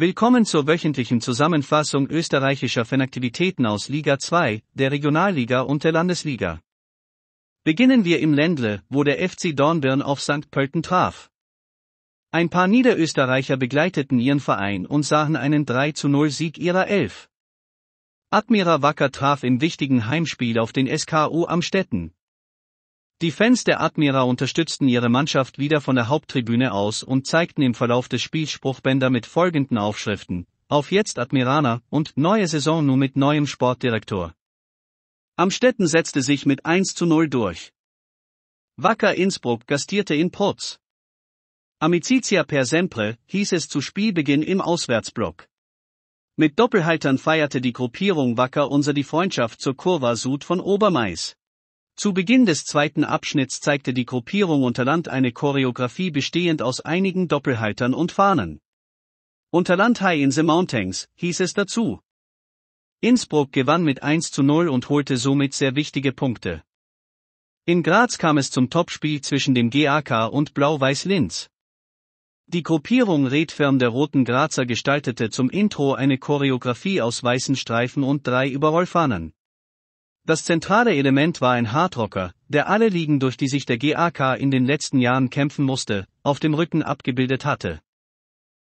Willkommen zur wöchentlichen Zusammenfassung österreichischer Fanaktivitäten aus Liga 2, der Regionalliga und der Landesliga. Beginnen wir im Ländle, wo der FC Dornbirn auf St. Pölten traf. Ein paar Niederösterreicher begleiteten ihren Verein und sahen einen 3 zu 0 Sieg ihrer Elf. Admira Wacker traf im wichtigen Heimspiel auf den SKU Amstetten, die Fans der Admira unterstützten ihre Mannschaft wieder von der Haupttribüne aus und zeigten im Verlauf des Spiels Spruchbänder mit folgenden Aufschriften: Auf jetzt Admirana und neue Saison nur mit neuem Sportdirektor. Amstetten setzte sich mit 1 zu 0 durch. Wacker Innsbruck gastierte in Porz. Amicizia per sempre hieß es zu Spielbeginn im Auswärtsblock. Mit Doppelhaltern feierte die Gruppierung Wacker unser die Freundschaft zur Kurva Sud von Obermais. Zu Beginn des zweiten Abschnitts zeigte die Gruppierung Unterland eine Choreografie bestehend aus einigen Doppelhaltern und Fahnen. Unterland High in the Mountains, hieß es dazu. Innsbruck gewann mit 1 zu 0 und holte somit sehr wichtige Punkte. In Graz kam es zum Topspiel zwischen dem GAK und Blau-Weiß Linz. Die Gruppierung Redfirm der Roten Grazer gestaltete zum Intro eine Choreografie aus weißen Streifen und drei Überrollfahnen. Das zentrale Element war ein Hardrocker, der alle Ligen, durch die sich der GAK in den letzten Jahren kämpfen musste, auf dem Rücken abgebildet hatte.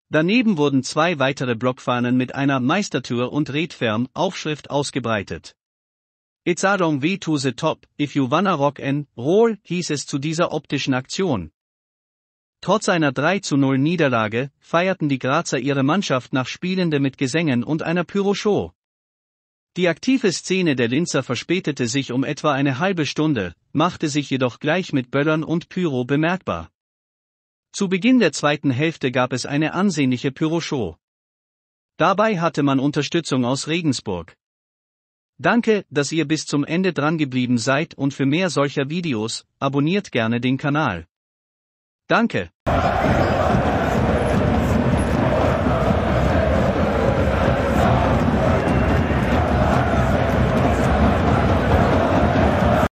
Daneben wurden zwei weitere Blockfahnen mit einer Meistertür und Redferm Aufschrift ausgebreitet. It's a Adong V to the top, if you wanna rock and roll, hieß es zu dieser optischen Aktion. Trotz einer 3 zu 0 Niederlage feierten die Grazer ihre Mannschaft nach Spielende mit Gesängen und einer Pyroshow. Die aktive Szene der Linzer verspätete sich um etwa eine halbe Stunde, machte sich jedoch gleich mit Böllern und Pyro bemerkbar. Zu Beginn der zweiten Hälfte gab es eine ansehnliche Pyroshow. Dabei hatte man Unterstützung aus Regensburg. Danke, dass ihr bis zum Ende drangeblieben seid und für mehr solcher Videos, abonniert gerne den Kanal. Danke.